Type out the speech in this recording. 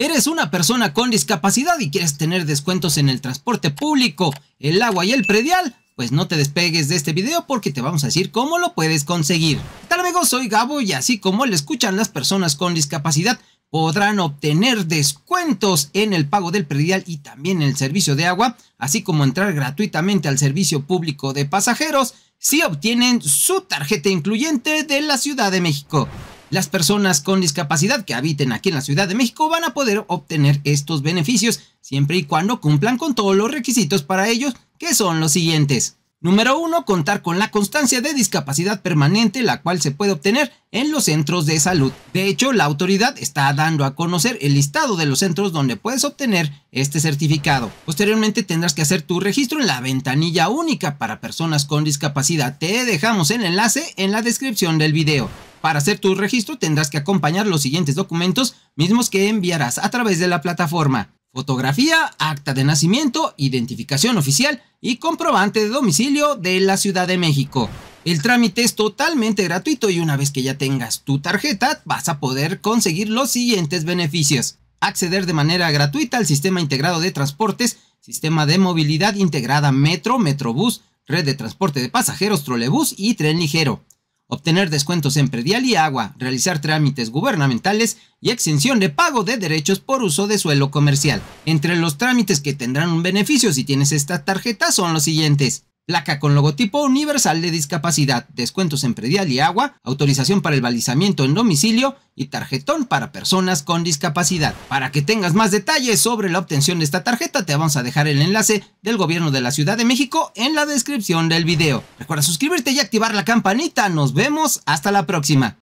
¿Eres una persona con discapacidad y quieres tener descuentos en el transporte público, el agua y el predial? Pues no te despegues de este video porque te vamos a decir cómo lo puedes conseguir. Tal amigos? Soy Gabo y así como le escuchan las personas con discapacidad podrán obtener descuentos en el pago del predial y también en el servicio de agua, así como entrar gratuitamente al servicio público de pasajeros si obtienen su tarjeta incluyente de la Ciudad de México las personas con discapacidad que habiten aquí en la Ciudad de México van a poder obtener estos beneficios siempre y cuando cumplan con todos los requisitos para ellos, que son los siguientes. Número 1. Contar con la constancia de discapacidad permanente, la cual se puede obtener en los centros de salud. De hecho, la autoridad está dando a conocer el listado de los centros donde puedes obtener este certificado. Posteriormente tendrás que hacer tu registro en la ventanilla única para personas con discapacidad. Te dejamos el enlace en la descripción del video. Para hacer tu registro tendrás que acompañar los siguientes documentos mismos que enviarás a través de la plataforma. Fotografía, acta de nacimiento, identificación oficial y comprobante de domicilio de la Ciudad de México. El trámite es totalmente gratuito y una vez que ya tengas tu tarjeta vas a poder conseguir los siguientes beneficios. Acceder de manera gratuita al Sistema Integrado de Transportes, Sistema de Movilidad Integrada Metro, Metrobús, Red de Transporte de Pasajeros, Trolebús y Tren Ligero obtener descuentos en predial y agua, realizar trámites gubernamentales y exención de pago de derechos por uso de suelo comercial. Entre los trámites que tendrán un beneficio si tienes esta tarjeta son los siguientes placa con logotipo universal de discapacidad, descuentos en predial y agua, autorización para el balizamiento en domicilio y tarjetón para personas con discapacidad. Para que tengas más detalles sobre la obtención de esta tarjeta, te vamos a dejar el enlace del gobierno de la Ciudad de México en la descripción del video. Recuerda suscribirte y activar la campanita. Nos vemos hasta la próxima.